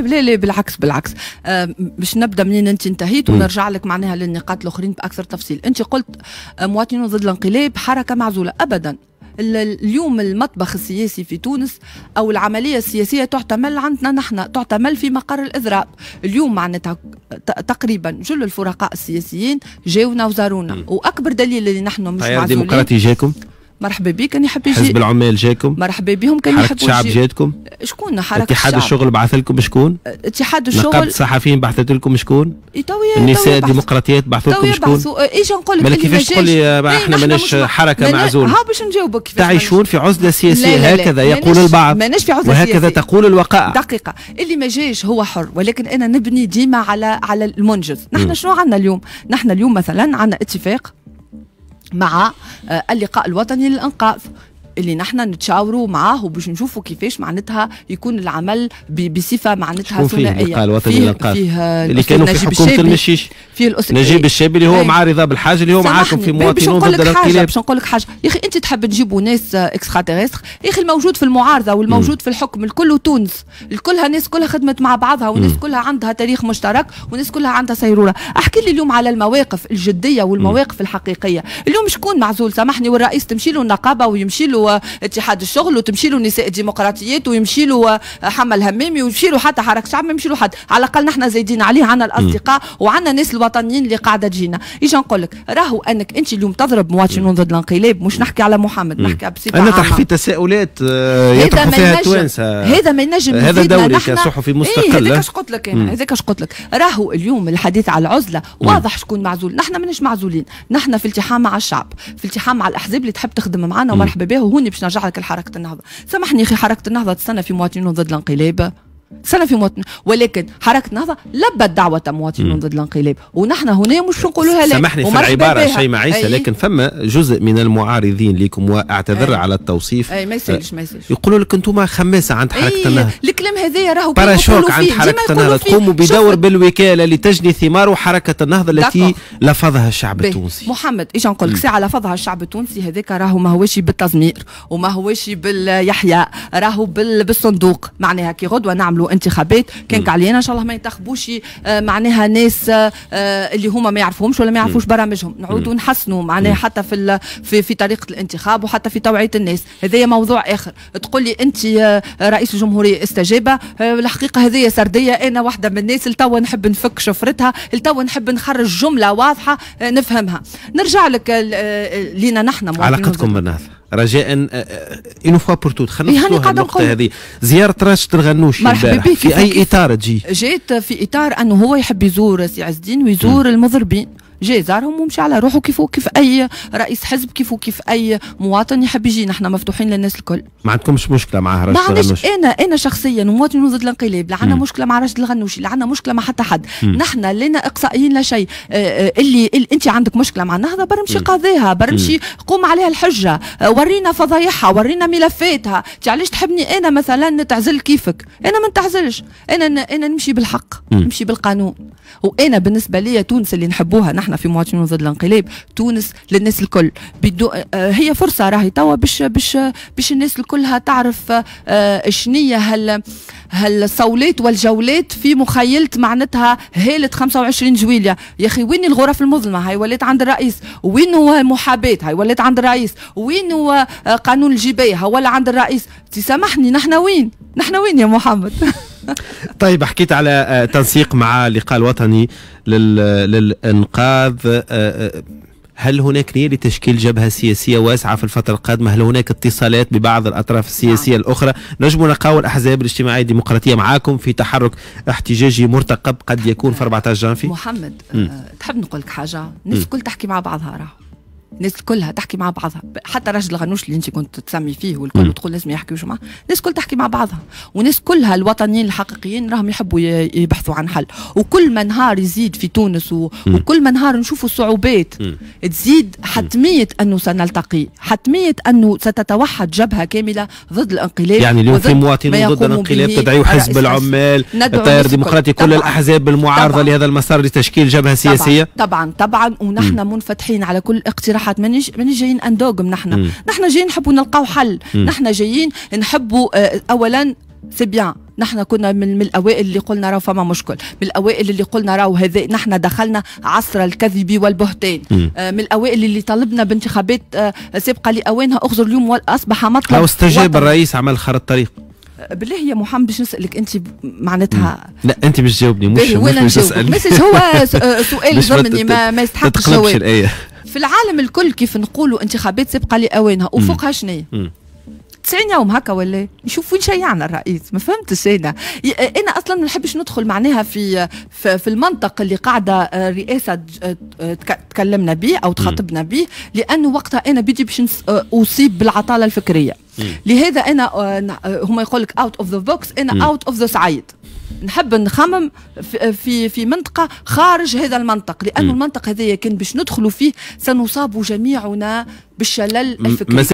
لا لا لا بالعكس بالعكس آه، باش نبدا منين انت انتهيت ونرجع لك معناها للنقاط الاخرين باكثر تفصيل انت قلت آه، مواطنون ضد الانقلاب حركه معزوله ابدا اليوم المطبخ السياسي في تونس او العمليه السياسيه تعتمل عندنا نحن تعتمل في مقر الاضراب اليوم معناتها تقريبا جل الفرقاء السياسيين جاونا وزارونا واكبر دليل اللي نحن مش معزولين الديمقراطي جاكم مرحبا بك كان يحب يجي حزب العمال جاكم مرحبا بهم كان يحب حركة الشعب جاتكم شكون حركة اتحاد الشعب. الشغل بعث لكم شكون اتحاد الشغل نقابة الصحفيين بعثت لكم شكون النساء الديمقراطيات بعثوا لكم شكون ايش نقول لك كيفاش تقول لي احنا ماناش حركة معزولة ها باش نجاوبك تعيشون في عزلة سياسية هكذا يقول البعض ماناش في عزلة وهكذا تقول الوقائع دقيقة اللي ما جاش هو حر ولكن انا نبني ديما على على المنجز نحن شنو عندنا اليوم نحن اليوم مثلا عندنا اتفاق مع آه، اللقاء الوطني للانقاذ اللي نحن نتشاوروا معاه وباش نشوفوا كيفاش معناتها يكون العمل بصفه معناتها ثنائيه فيه الوطني للانقاذ فيه آه، اللي كانوا في حكومه المشيش فيه الأسر... نجيب الشابي اللي هو مع رضا بالحاج اللي هو معاكم في مواطنون ضد الانقلاب باش نقول لك حاجه يا اخي انت تحب تجيبوا ناس اكسترا اكستراتيغيستر يا اخي الموجود في المعارضه والموجود في الحكم الكل تونس الكلها ناس كلها خدمت مع بعضها والناس كلها عندها تاريخ مشترك والناس كلها عندها سيروره احكي لي اليوم على المواقف الجديه والمواقف الحقيقيه اليوم شكون معزول سامحني والرئيس تمشي له النقابه ويمشي له له اتحاد الشغل وتمشي له نساء الديمقراطيات ويمشي له حمل همامي ويمشي له حتى حركه شعب يمشي له حد على الاقل نحن زايدين عليه عندنا الاصدقاء وعندنا الناس الوطنيين اللي قاعده تجينا ايش نقول لك راهو انك انت اليوم تضرب مواطنون ضد الانقلاب مش نحكي على محمد نحكي بصفه انا طرح في تساؤلات آه، هذا ما ينجم هذا ما ينجم هذا دوري كصحفي إيه، مستقل هذاك اش قلت لك انا هذاك اش قلت لك راهو اليوم الحديث على العزله واضح شكون معزول نحن ماناش معزولين نحن في التحام مع الشعب في التحام مع الاحزاب اللي تحب تخدم معنا ومرحبا به هوني باش نرجع لك لحركه النهضه سامحني اخي حركه النهضه تستنى في مواطنين ضد الانقلاب سنه في مواطن ولكن حركه النهضه لبت دعوه مواطنين ضد الانقلاب ونحن هنا مش نقولوها لا سامحني في العباره شيء معيسى لكن فما جزء من المعارضين لكم واعتذر أي. على التوصيف اي ما يسالش أه، ما يسالش يقولوا لك انتم خماسه عند حركه النهضه الكلام هذايا راهو باراشوك عند حركه النهضه تقوم بدور بالوكاله لتجني ثمار حركه النهضه التي لفظها الشعب التونسي محمد ايش نقول لك ساعه لفظها الشعب التونسي هذاك راهو هوش بالتزمير هوش باليحيى راهو بالصندوق معناها كي غدوه نعملوا يعملوا انتخابات كان علينا ان شاء الله ما ينتخبوش آه، معناها ناس آه، آه، اللي هما ما يعرفوهمش ولا ما يعرفوش برامجهم نعودوا نحسنوا معناها حتى في في, في طريقه الانتخاب وحتى في توعيه الناس هذا موضوع اخر تقول لي انت رئيس الجمهوريه استجابه الحقيقه هذه سرديه انا واحده من الناس اللي توا نحب نفك شفرتها اللي نحب نخرج جمله واضحه نفهمها نرجع لك لينا نحن علاقتكم بالناس رجاء اون فوا بور توت خلينا نحطوها يعني النقطه هذه زياره راشد الغنوش مرحبا بك في اي اطار تجي؟ جات في اطار انه هو يحب يزور سي عز الدين ويزور المضربين جاي زارهم ومشى على روحه كيف كيف اي رئيس حزب كيف كيف اي مواطن يحب يجي نحن مفتوحين للناس الكل ما عندكمش مشكله مع ما عنديش انا انا شخصيا مواطن ضد الانقلاب لا عندنا مشكله مع راشد الغنوشي لا عندنا مشكله مع حتى حد نحن لنا اقصائيين لا شيء آه، آه، اللي, اللي انت عندك مشكله مع النهضه برمشي قاضيها برمشي قوم عليها الحجه آه، ورينا فضايحها ورينا ملفاتها انت علاش تحبني انا مثلا نتعزل كيفك انا ما نتعزلش انا انا نمشي بالحق نمشي بالقانون وانا بالنسبه لي تونس اللي نحبوها نحن احنا في مواطنون ضد الانقلاب تونس للناس الكل بدو آه، هي فرصه راهي توا باش باش باش الناس الكلها تعرف آه، شنية هال هالصولات والجولات في مخيلة معناتها هالة 25 جويلية يا اخي وين الغرف المظلمة هاي ولات عند الرئيس وين هو المحابات هاي ولات عند الرئيس وين هو آه، قانون الجباية ولا عند الرئيس تسامحني نحن وين نحن وين يا محمد طيب حكيت على آه، تنسيق مع اللقاء الوطني للانقاذ آه، آه، هل هناك نيه لتشكيل جبهه سياسيه واسعه في الفتره القادمه؟ هل هناك اتصالات ببعض الاطراف السياسيه نعم. الاخرى؟ نجم نقاو الاحزاب الاجتماعيه الديمقراطيه معاكم في تحرك احتجاجي مرتقب قد يكون في 14 جانفي؟ محمد أه تحب نقول لك حاجه، الناس الكل تحكي مع بعضها راه الناس كلها تحكي مع بعضها حتى راجل غنوش اللي انت كنت تسمي فيه والكل تقول لازم يحكيوا معاه الناس الكل تحكي مع بعضها والناس كلها الوطنيين الحقيقيين راهم يحبوا يبحثوا عن حل وكل ما نهار يزيد في تونس و... وكل ما نهار نشوفوا صعوبات تزيد حتميه انه سنلتقي حتميه انه ستتوحد جبهه كامله ضد الانقلاب يعني اليوم في مواطنين ضد الانقلاب تدعيو حزب العمال التيار الديمقراطي كل الاحزاب المعارضه لهذا المسار لتشكيل جبهه سياسيه طبعا طبعا, طبعاً ونحن منفتحين على كل اقتراح مصلحات مانيش مانيش جايين اندوغم نحن نحن جايين نحبوا نلقاو حل نحن جايين نحبوا آه، اولا سي بيان نحن كنا من, الاوائل اللي قلنا راه فما مشكل من الاوائل اللي قلنا راه هذا نحن دخلنا عصر الكذب والبهتان آه من الاوائل اللي طالبنا بانتخابات آه سابقه لاوانها اخزر اليوم اصبح مطلب لو استجاب الرئيس عمل خر الطريق آه، بالله يا محمد باش نسالك انت معناتها لا انت باش تجاوبني مش, إيه، مش, مش نسالك هو سؤال ضمني ما, ما يستحقش الجواب في العالم الكل كيف نقولوا انتخابات سابقه لاوانها وفوقها شنو 90 يوم هكا ولا نشوف وين شيعنا الرئيس ما فهمتش انا انا اصلا ما نحبش ندخل معناها في في المنطق اللي قاعده الرئاسه آه، آه، تكلمنا به او تخاطبنا به لانه وقتها انا بدي باش آه، اصيب بالعطاله الفكريه لهذا انا هما يقول لك اوت اوف ذا بوكس انا اوت اوف ذا سعيد نحب نخمم في في منطقه خارج هذا المنطق لأن المنطق هذه كان باش ندخلوا فيه سنصاب جميعنا بالشلل الفكري